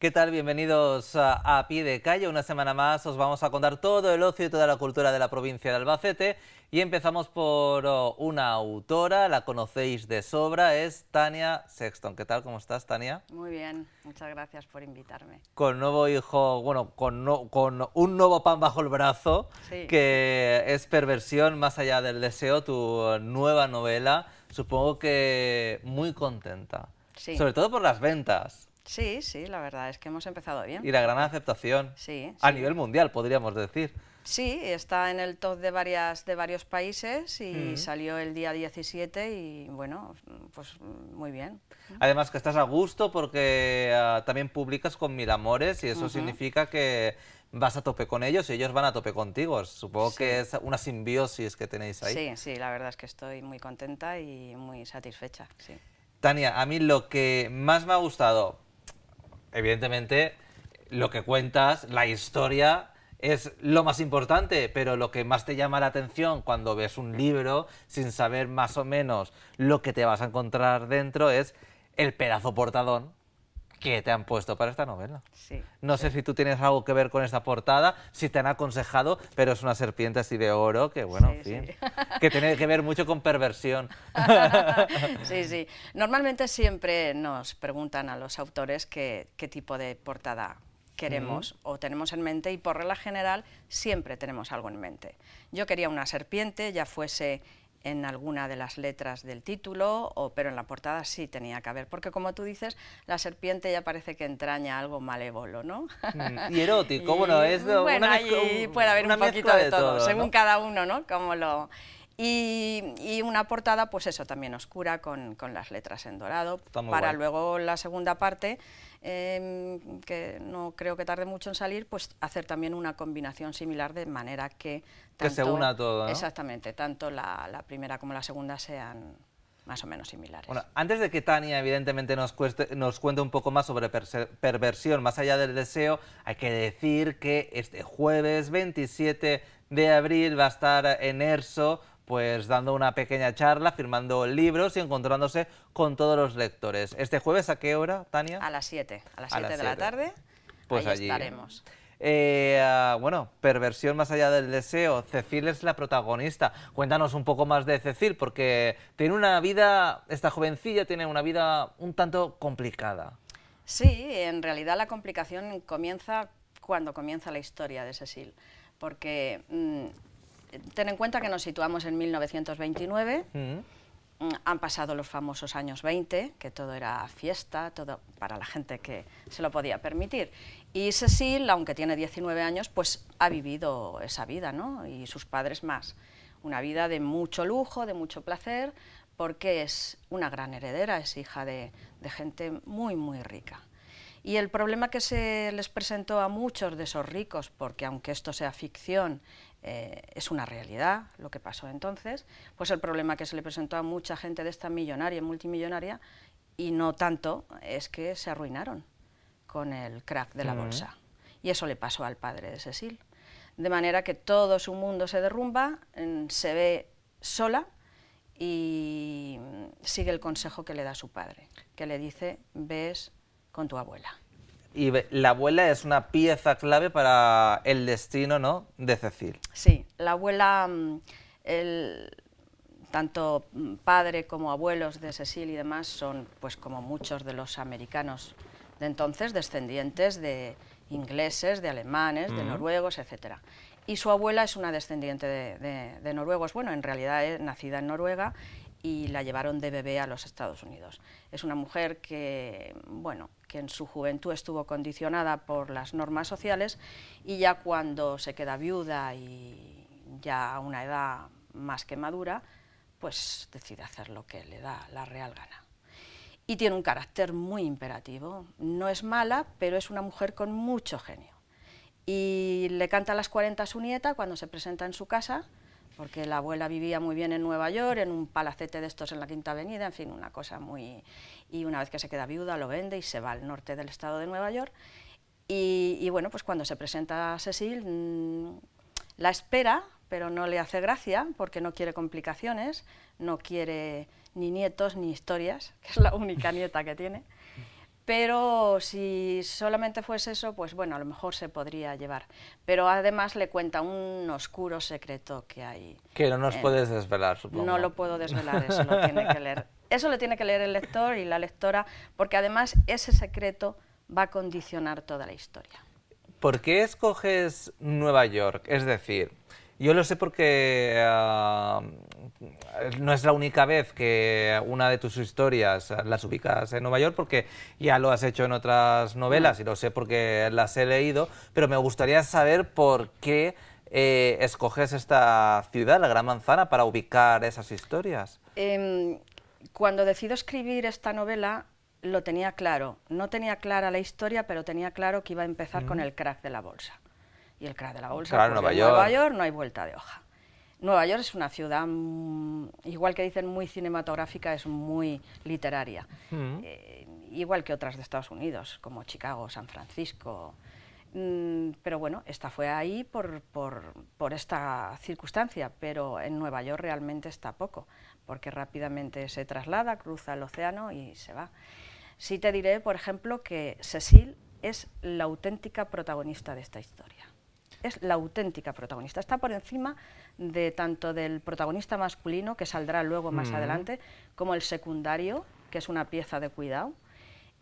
¿Qué tal? Bienvenidos a, a, Pie de Calle. Una semana más os vamos a contar todo el ocio y toda la cultura de la provincia de Albacete. Y empezamos por oh, una autora, la conocéis de sobra, es Tania Sexton. ¿Qué tal? ¿Cómo estás, Tania? Muy bien, muchas gracias por invitarme. Con nuevo hijo, bueno, con, un nuevo pan bajo el brazo, que es Perversión más allá del deseo, tu nueva novela. Supongo que muy contenta. Sí. Sobre todo por las ventas. Sí, sí, la verdad es que hemos empezado bien. Y la gran aceptación sí, a nivel mundial, podríamos decir. Sí, está en el top de, varias, de varios países y mm. salió el día 17 y bueno, pues muy bien. Además que estás a gusto porque ah, también publicas con Mil Amores y eso significa que vas a tope con ellos y ellos van a tope contigo. Supongo que es una simbiosis que tenéis ahí. Sí, sí, la verdad es que estoy muy contenta y muy satisfecha. Sí. Tania, a mí lo que más me ha gustado, evidentemente, lo que cuentas, la historia, es lo más importante, pero lo que más te llama la atención cuando ves un libro, sin saber más o menos lo que te vas a encontrar dentro, es el pedazo portadón que te han puesto para esta novela. No sé si tú tienes algo que ver con esta portada, si te han aconsejado, pero es una serpiente así de oro, que bueno, fin, que tiene que ver mucho con perversión. sí, sí. Normalmente siempre nos preguntan a los autores qué, tipo de portada queremos o tenemos en mente y por regla general siempre tenemos algo en mente. Yo quería una serpiente, ya fuese en alguna de las letras del título, o, pero en la portada sí tenía que haber, porque como tú dices, la serpiente ya parece que entraña algo malévolo, ¿no? Mm, y erótico, ¿cómo no? Es bueno, ahí puede haber un poquito de, todo, según cada uno, ¿no? Como lo... Y, una portada, pues eso, también oscura, con, las letras en dorado, para luego la segunda parte, em, que no creo que tarde mucho en salir, pues hacer también una combinación similar de manera que... que se una todo, Exactamente, tanto la, primera como la segunda sean más o menos similares. Bueno, antes de que Tania, evidentemente, nos, nos cuente un poco más sobre perversión, más allá del deseo, hay que decir que este jueves 27 de abril va a estar en ERSO pues dando una pequeña charla, firmando libros y encontrándose con todos los lectores. ¿Este jueves a qué hora, Tania? A las 7, a las 7 de la tarde. Pues ahí allí. estaremos. Eh, ah, bueno, perversión más allá del deseo. Cecil es la protagonista. Cuéntanos un poco más de Cecil, porque tiene una vida, esta jovencilla tiene una vida un tanto complicada. Sí, en realidad la complicación comienza cuando comienza la historia de Cecil, porque mm, ten en cuenta que nos situamos en 1929. Mm. Mm, han pasado los famosos años 20, que todo era fiesta, todo para la gente que se lo podía permitir. Y Cecil, aunque tiene 19 años, pues ha vivido esa vida, ¿no? Y sus padres más. Una vida de mucho lujo, de mucho placer, porque es una gran heredera, es hija de gente muy, muy rica. Y el problema que se les presentó a muchos de esos ricos, porque aunque esto sea ficción eh, es una realidad lo que pasó entonces, pues el problema que se le presentó a mucha gente de esta millonaria, multimillonaria, y no tanto, es que se arruinaron con el crack de la bolsa. Y eso le pasó al padre de Cecil. De manera que todo su mundo se derrumba, se ve sola y sigue el consejo que le da su padre, que le dice, ves con tu abuela y la abuela es una pieza clave para el destino ¿no? de Cecil. Sí, la abuela, mm, tanto mm, padre como abuelos de Cecil y demás son, pues como muchos de los americanos de entonces, descendientes de ingleses, de alemanes, de noruegos, etc. Y su abuela es una descendiente de, de noruegos, bueno, en realidad es eh, nacida en Noruega y la llevaron de bebé a los Estados Unidos. Es una mujer que, bueno, que en su juventud estuvo condicionada por las normas sociales y ya cuando se queda viuda y ya a una edad más que madura, pues decide hacer lo que le da la real gana. Y tiene un carácter muy imperativo. No es mala, pero es una mujer con mucho genio. Y le canta a las 40 a su nieta cuando se presenta en su casa porque la abuela vivía muy bien en Nueva York, en un palacete de estos en la Quinta Avenida, en fin, una cosa muy... Y una vez que se queda viuda lo vende y se va al norte del estado de Nueva York. Y, bueno, pues cuando se presenta a Cecil, mm, la espera, pero no le hace gracia porque no quiere complicaciones, no quiere ni nietos ni historias, que es la única nieta que tiene pero si solamente fuese eso, pues bueno, a lo mejor se podría llevar. Pero además le cuenta un oscuro secreto que hay. Que no nos puedes desvelar, supongo. No lo puedo desvelar, eso lo tiene que leer. Eso lo tiene que leer el lector y la lectora, porque además ese secreto va a condicionar toda la historia. ¿Por qué escoges Nueva York? Es decir, yo lo sé porque ah, no es la única vez que una de tus historias las ubicas en Nueva York, porque ya lo has hecho en otras novelas mm. y lo sé porque las he leído, pero me gustaría saber por qué eh, escoges esta ciudad, la Gran Manzana, para ubicar esas historias. Em, cuando decido escribir esta novela, lo tenía claro. No tenía clara la historia, pero tenía claro que iba a empezar con mm. el crack de la bolsa. Y el crack de la bolsa. Claro, pues Nueva York. En Nueva York no hay vuelta de hoja. Nueva York es una ciudad, mm, igual que dicen, muy cinematográfica, es muy literaria. Mm. Eh, igual que otras de Estados Unidos, como Chicago, San Francisco. Mm, pero bueno, esta fue ahí por, por, esta circunstancia, pero en Nueva York realmente está poco, porque rápidamente se traslada, cruza el océano y se va. Sí te diré, por ejemplo, que Cecil es la auténtica protagonista de esta historia es la auténtica protagonista. Está por encima de tanto del protagonista masculino, que saldrá luego más adelante, como el secundario, que es una pieza de cuidado.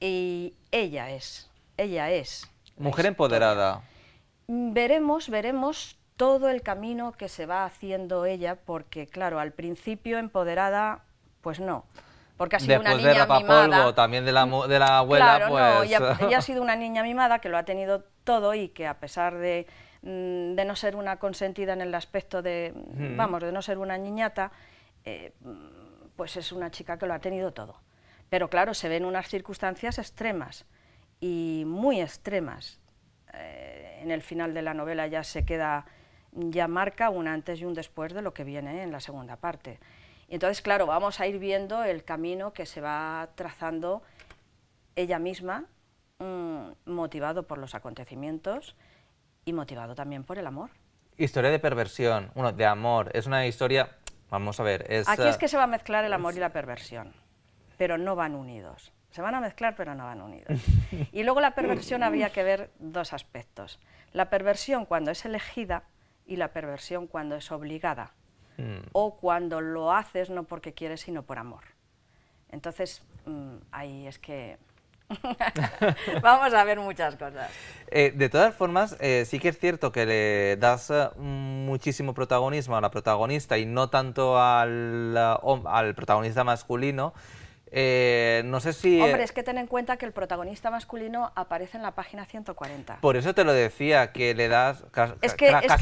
Y ella es, ella es. Mujer empoderada. Veremos, veremos todo el camino que se va haciendo ella, porque claro, al principio empoderada, pues no porque ha sido una niña mimada. también de la, abuela, pues... ella, ha sido una niña mimada que lo ha tenido todo y que a pesar de Mm, de no ser una consentida en el aspecto de, mm. vamos, de no ser una niñata, eh, pues es una chica que lo ha tenido todo. Pero claro, se ven unas circunstancias extremas y muy extremas. Eh, en el final de la novela ya se queda, ya marca un antes y un después de lo que viene en la segunda parte. Y entonces, claro, vamos a ir viendo el camino que se va trazando ella misma, mm, motivado por los acontecimientos, y motivado también por el amor. Historia de perversión, uno, de amor, es una historia, vamos a ver, Aquí es que eh, se va a mezclar el amor y la perversión, pero no van unidos. Se van a mezclar, pero no van unidos. Y luego la perversión había que ver dos aspectos. La perversión cuando es elegida y la perversión cuando es obligada. Mm. O cuando lo haces no porque quieres, sino por amor. Entonces, mm, ahí es que Vamos a ver muchas cosas. Eh, de todas formas, eh, sí que es cierto que le das eh, muchísimo protagonismo a la protagonista y no tanto al protagonista masculino. Eh, no sé si... Eh, Hombre, es que ten en cuenta que el protagonista masculino aparece en la página 140. Por eso te lo decía, que le das casi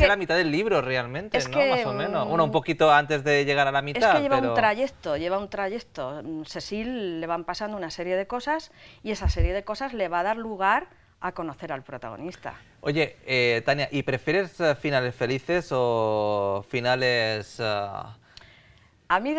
la mitad del libro realmente, ¿no? Más o menos. uno un mm, poquito antes de llegar a la mitad. Es que lleva un trayecto, lleva un trayecto. Cecil le van pasando una serie de cosas y esa serie de cosas le va a dar lugar a conocer al protagonista. Oye, eh, Tania, ¿y prefieres finales felices o finales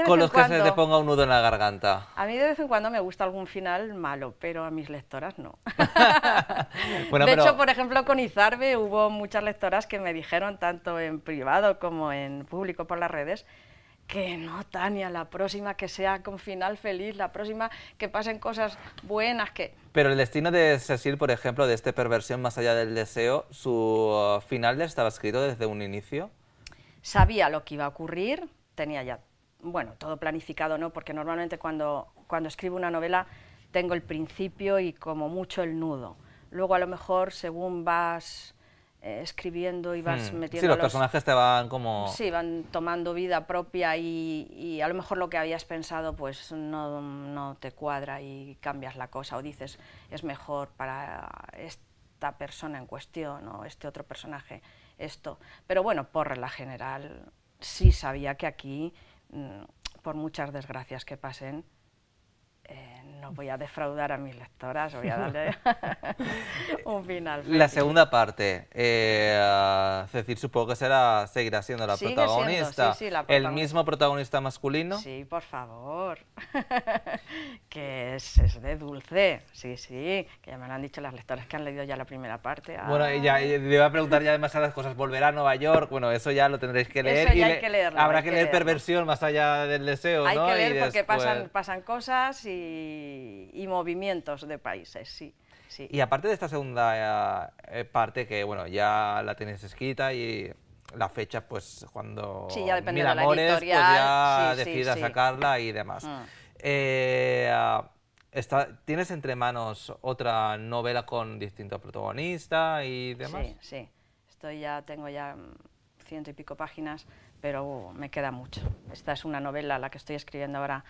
con los que se te ponga un nudo en la garganta. A mí de vez en cuando me gusta algún final malo, pero a mis lectoras no. de hecho, por ejemplo, con Izarbe hubo muchas lectoras que me dijeron, tanto en privado como en público por las redes, que no, Tania, la próxima que sea con final feliz, la próxima que pasen cosas buenas, que... Pero el destino de Cecil, por ejemplo, de este perversión más allá del deseo, ¿su final estaba escrito desde un inicio? Sabía lo que iba a ocurrir, tenía ya bueno, todo planificado, ¿no? Porque normalmente cuando, cuando escribo una novela tengo el principio y como mucho el nudo. Luego a lo mejor según vas eh, escribiendo y vas metiendo... Hmm. Sí, los, personajes te van como... Sí, van tomando vida propia y, a lo mejor lo que habías pensado pues no, no, te cuadra y cambias la cosa o dices es mejor para esta persona en cuestión o este otro personaje esto. Pero bueno, por la general sí sabía que aquí Mm, por muchas desgracias que pasen, eh, no voy a defraudar a mis lectoras, voy a darle un final. La segunda parte, eh, es decir, supongo que será, seguirá siendo la protagonista. El mismo protagonista masculino. Sí, por favor. que es, de dulce, sí, sí, que ya me lo han dicho las lectoras que han leído ya la primera parte. Bueno, ya, ah. ya, le a preguntar ya demasiadas cosas, volverá a Nueva York, bueno, eso ya lo tendréis que leer. que habrá que leer perversión más allá del deseo, hay que leer porque pasan, pasan cosas y y, movimientos de países, sí. Y aparte de esta segunda eh, parte, que bueno, ya la tenéis escrita y la fecha, pues cuando sí, ya de la pues ya sacarla y demás. Mm. Eh, ah, ¿Tienes entre manos otra novela con distinto protagonista y demás? Sí, sí. Estoy ya tengo ya mm, ciento y pico páginas, pero uh, me queda mucho. Esta es una novela, la que estoy escribiendo ahora,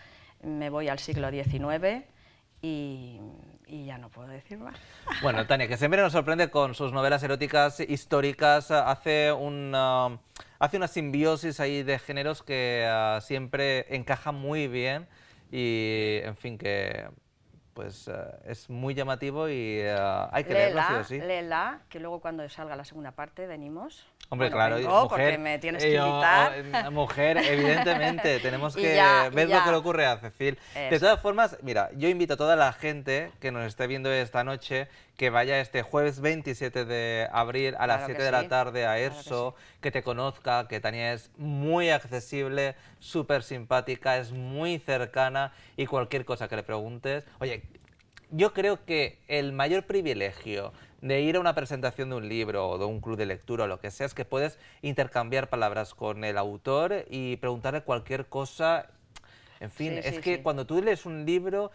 me voy al siglo XIX y, ya no puedo decir más. Bueno, Tania, que siempre nos sorprende con sus novelas eróticas históricas, eh, hace una, eh, hace una simbiosis ahí de géneros que eh, siempre encaja muy bien y, en fin, que pues eh, es muy llamativo y eh, hay que leerlo, sí sí. Léela, que luego cuando salga la segunda parte venimos. Hombre, claro, mujer, porque me tienes eh, que invitar. mujer, evidentemente, tenemos que ver lo que le ocurre a Cecil. De todas formas, mira, yo invito a toda la gente que nos esté viendo esta noche que vaya este jueves 27 de abril a las 7 de la tarde a ERSO, que, que, te conozca, que Tania es muy accesible, súper simpática, es muy cercana y cualquier cosa que le preguntes, oye, yo creo que el mayor privilegio de ir a una presentación de un libro o de un club de lectura o lo que sea es que puedes intercambiar palabras con el autor y preguntarle cualquier cosa. En fin, es que cuando tú lees un libro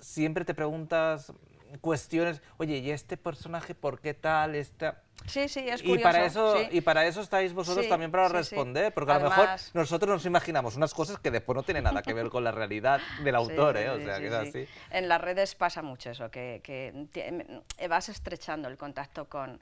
siempre te preguntas cuestiones, oye, ¿y este personaje por qué tal? Esta... Sí, sí, es curioso. Y para eso, y para eso estáis vosotros también para responder, porque a lo mejor nosotros nos imaginamos unas cosas que después no tienen nada que ver con la realidad del autor, ¿eh? En las redes pasa mucho eso, que, em, vas estrechando el contacto con,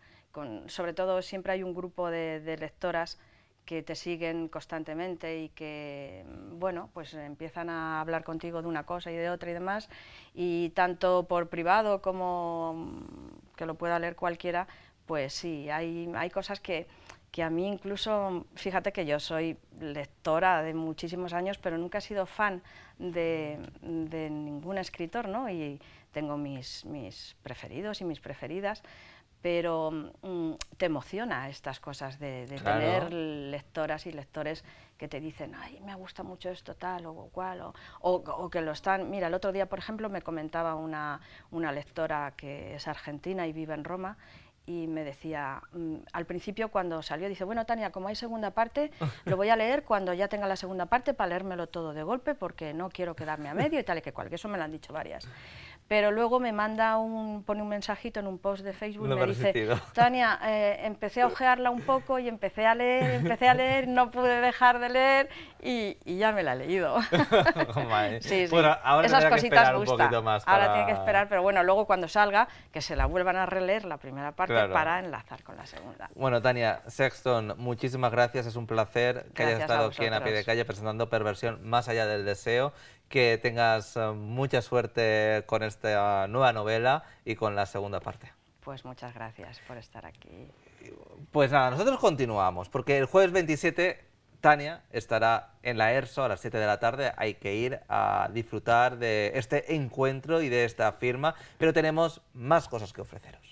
Sobre todo siempre hay un grupo de, lectoras que te siguen constantemente y que, bueno, pues empiezan a hablar contigo de una cosa y de otra y demás, y tanto por privado como mm, que lo pueda leer cualquiera, pues sí, hay, hay cosas que, a mí incluso, fíjate que yo soy lectora de muchísimos años, pero nunca he sido fan de, ningún escritor, ¿no? Y tengo mis, mis preferidos y mis preferidas, pero mm, te emociona estas cosas de, tener lectoras y lectores que te dicen, ay, me gusta mucho esto tal o cual, o, que lo están... Mira, el otro día, por ejemplo, me comentaba una, una lectora que es argentina y vive en Roma y me decía, mm, al principio cuando salió, dice, bueno Tania, como hay segunda parte, lo voy a leer cuando ya tenga la segunda parte para leérmelo todo de golpe porque no quiero quedarme a medio y tal y que cual, que eso me lo han dicho varias. Pero luego me manda un, pone un mensajito en un post de Facebook, me, dice, Tania, eh, empecé a ojearla un poco y empecé a leer, empecé a leer, no pude dejar de leer y, ya me la he leído. ahora Esas cositas Ahora tiene que esperar, pero bueno, luego cuando salga, que se la vuelvan a releer la primera parte para enlazar con la segunda. Bueno, Tania, Sexton, muchísimas gracias, es un placer que hayas estado aquí en A Pie de Calle presentando Perversión Más Allá del Deseo, que tengas eh, mucha suerte con esta nueva novela y con la segunda parte. Pues muchas gracias por estar aquí. Pues nada, nosotros continuamos, porque el jueves 27 Tania estará en la ERSO a las 7 de la tarde. Hay que ir a disfrutar de este encuentro y de esta firma, pero tenemos más cosas que ofreceros.